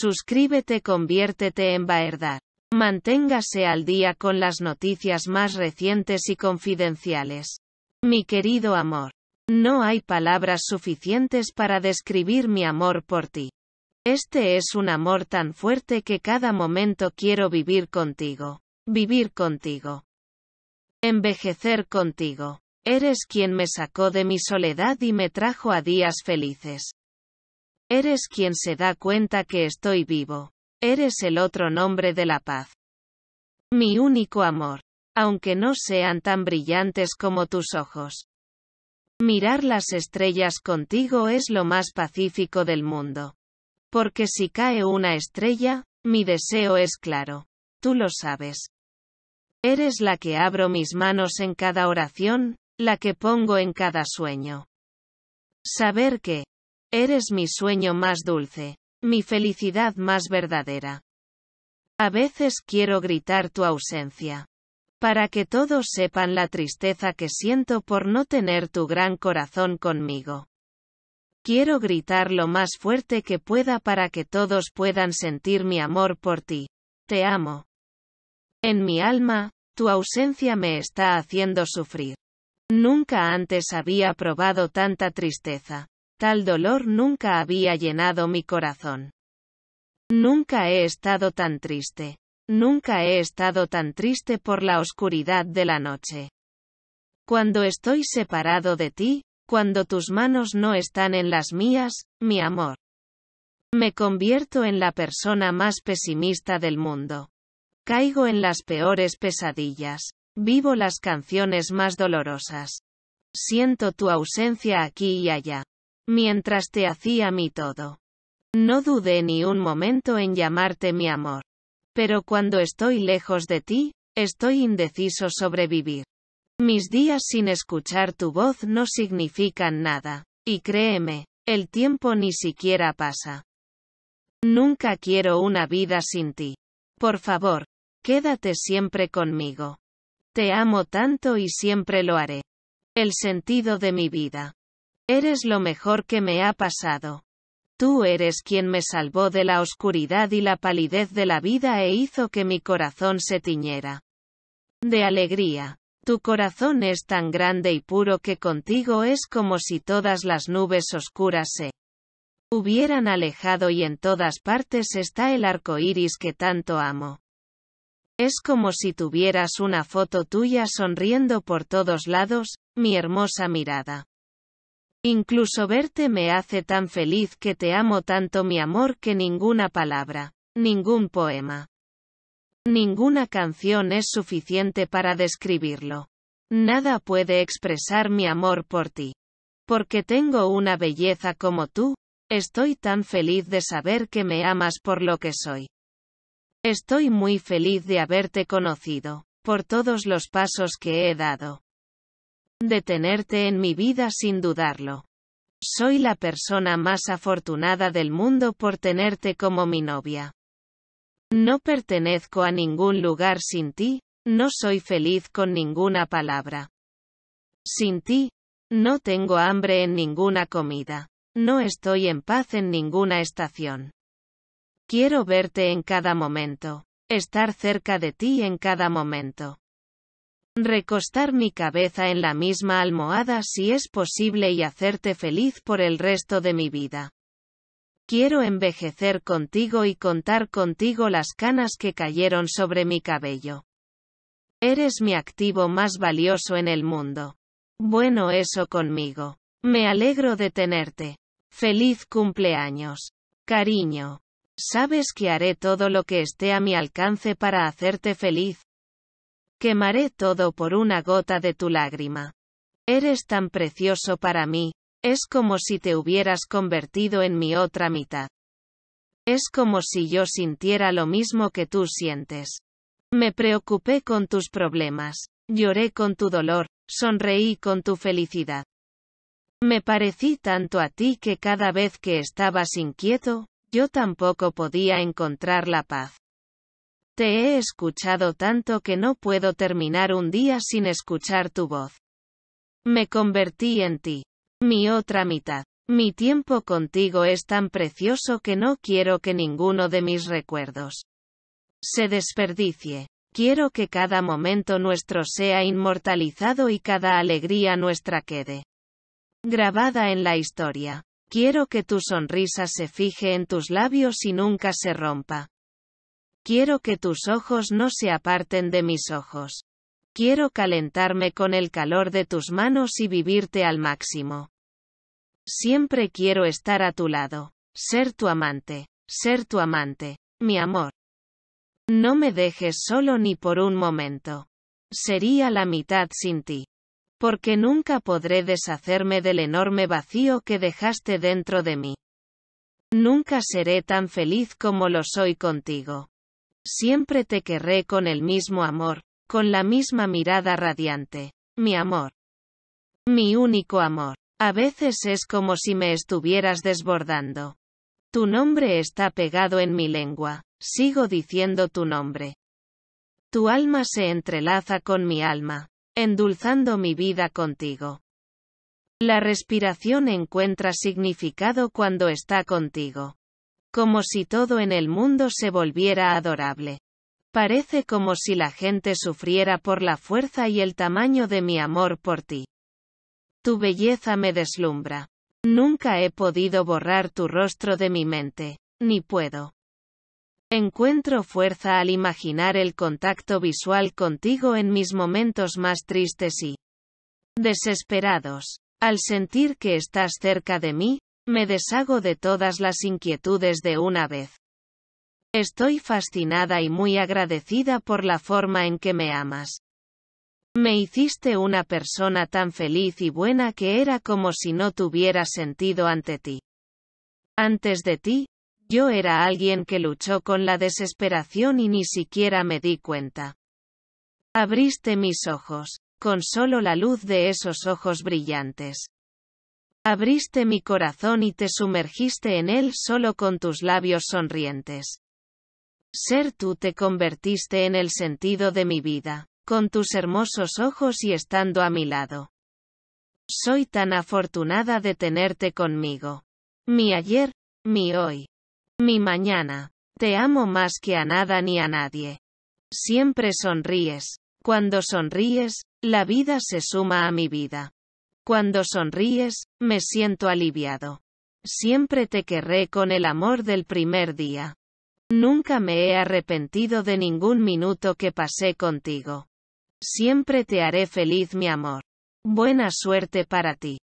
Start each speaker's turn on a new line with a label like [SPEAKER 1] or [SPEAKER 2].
[SPEAKER 1] Suscríbete Conviértete en Baerdar. Manténgase al día con las noticias más recientes y confidenciales. Mi querido amor. No hay palabras suficientes para describir mi amor por ti. Este es un amor tan fuerte que cada momento quiero vivir contigo. Vivir contigo. Envejecer contigo. Eres quien me sacó de mi soledad y me trajo a días felices. Eres quien se da cuenta que estoy vivo. Eres el otro nombre de la paz. Mi único amor. Aunque no sean tan brillantes como tus ojos. Mirar las estrellas contigo es lo más pacífico del mundo. Porque si cae una estrella, mi deseo es claro. Tú lo sabes. Eres la que abro mis manos en cada oración, la que pongo en cada sueño. Saber que, Eres mi sueño más dulce, mi felicidad más verdadera. A veces quiero gritar tu ausencia. Para que todos sepan la tristeza que siento por no tener tu gran corazón conmigo. Quiero gritar lo más fuerte que pueda para que todos puedan sentir mi amor por ti. Te amo. En mi alma, tu ausencia me está haciendo sufrir. Nunca antes había probado tanta tristeza. Tal dolor nunca había llenado mi corazón. Nunca he estado tan triste. Nunca he estado tan triste por la oscuridad de la noche. Cuando estoy separado de ti, cuando tus manos no están en las mías, mi amor. Me convierto en la persona más pesimista del mundo. Caigo en las peores pesadillas. Vivo las canciones más dolorosas. Siento tu ausencia aquí y allá. Mientras te hacía mi todo. No dudé ni un momento en llamarte mi amor. Pero cuando estoy lejos de ti, estoy indeciso sobre vivir. Mis días sin escuchar tu voz no significan nada. Y créeme, el tiempo ni siquiera pasa. Nunca quiero una vida sin ti. Por favor, quédate siempre conmigo. Te amo tanto y siempre lo haré. El sentido de mi vida. Eres lo mejor que me ha pasado. Tú eres quien me salvó de la oscuridad y la palidez de la vida e hizo que mi corazón se tiñera. De alegría. Tu corazón es tan grande y puro que contigo es como si todas las nubes oscuras se hubieran alejado y en todas partes está el arco iris que tanto amo. Es como si tuvieras una foto tuya sonriendo por todos lados, mi hermosa mirada. Incluso verte me hace tan feliz que te amo tanto mi amor que ninguna palabra, ningún poema, ninguna canción es suficiente para describirlo. Nada puede expresar mi amor por ti. Porque tengo una belleza como tú, estoy tan feliz de saber que me amas por lo que soy. Estoy muy feliz de haberte conocido, por todos los pasos que he dado, de tenerte en mi vida sin dudarlo. Soy la persona más afortunada del mundo por tenerte como mi novia. No pertenezco a ningún lugar sin ti, no soy feliz con ninguna palabra. Sin ti, no tengo hambre en ninguna comida, no estoy en paz en ninguna estación. Quiero verte en cada momento, estar cerca de ti en cada momento recostar mi cabeza en la misma almohada si es posible y hacerte feliz por el resto de mi vida. Quiero envejecer contigo y contar contigo las canas que cayeron sobre mi cabello. Eres mi activo más valioso en el mundo. Bueno eso conmigo. Me alegro de tenerte. Feliz cumpleaños. Cariño. Sabes que haré todo lo que esté a mi alcance para hacerte feliz, Quemaré todo por una gota de tu lágrima. Eres tan precioso para mí, es como si te hubieras convertido en mi otra mitad. Es como si yo sintiera lo mismo que tú sientes. Me preocupé con tus problemas, lloré con tu dolor, sonreí con tu felicidad. Me parecí tanto a ti que cada vez que estabas inquieto, yo tampoco podía encontrar la paz. Te he escuchado tanto que no puedo terminar un día sin escuchar tu voz. Me convertí en ti. Mi otra mitad. Mi tiempo contigo es tan precioso que no quiero que ninguno de mis recuerdos se desperdicie. Quiero que cada momento nuestro sea inmortalizado y cada alegría nuestra quede grabada en la historia. Quiero que tu sonrisa se fije en tus labios y nunca se rompa. Quiero que tus ojos no se aparten de mis ojos. Quiero calentarme con el calor de tus manos y vivirte al máximo. Siempre quiero estar a tu lado, ser tu amante, ser tu amante, mi amor. No me dejes solo ni por un momento. Sería la mitad sin ti. Porque nunca podré deshacerme del enorme vacío que dejaste dentro de mí. Nunca seré tan feliz como lo soy contigo. Siempre te querré con el mismo amor, con la misma mirada radiante. Mi amor. Mi único amor. A veces es como si me estuvieras desbordando. Tu nombre está pegado en mi lengua. Sigo diciendo tu nombre. Tu alma se entrelaza con mi alma, endulzando mi vida contigo. La respiración encuentra significado cuando está contigo. Como si todo en el mundo se volviera adorable. Parece como si la gente sufriera por la fuerza y el tamaño de mi amor por ti. Tu belleza me deslumbra. Nunca he podido borrar tu rostro de mi mente, ni puedo. Encuentro fuerza al imaginar el contacto visual contigo en mis momentos más tristes y desesperados. Al sentir que estás cerca de mí, me deshago de todas las inquietudes de una vez. Estoy fascinada y muy agradecida por la forma en que me amas. Me hiciste una persona tan feliz y buena que era como si no tuviera sentido ante ti. Antes de ti, yo era alguien que luchó con la desesperación y ni siquiera me di cuenta. Abriste mis ojos, con solo la luz de esos ojos brillantes. Abriste mi corazón y te sumergiste en él solo con tus labios sonrientes. Ser tú te convertiste en el sentido de mi vida, con tus hermosos ojos y estando a mi lado. Soy tan afortunada de tenerte conmigo. Mi ayer, mi hoy, mi mañana. Te amo más que a nada ni a nadie. Siempre sonríes. Cuando sonríes, la vida se suma a mi vida. Cuando sonríes, me siento aliviado. Siempre te querré con el amor del primer día. Nunca me he arrepentido de ningún minuto que pasé contigo. Siempre te haré feliz mi amor. Buena suerte para ti.